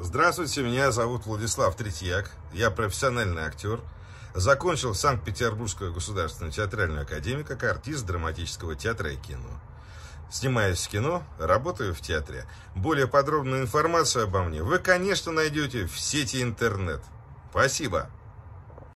Здравствуйте, меня зовут Владислав Третьяк. Я профессиональный актер. Закончил Санкт-Петербургскую государственную театральную академию как артист драматического театра и кино. Снимаюсь в кино, работаю в театре. Более подробную информацию обо мне вы, конечно, найдете в сети интернет. Спасибо.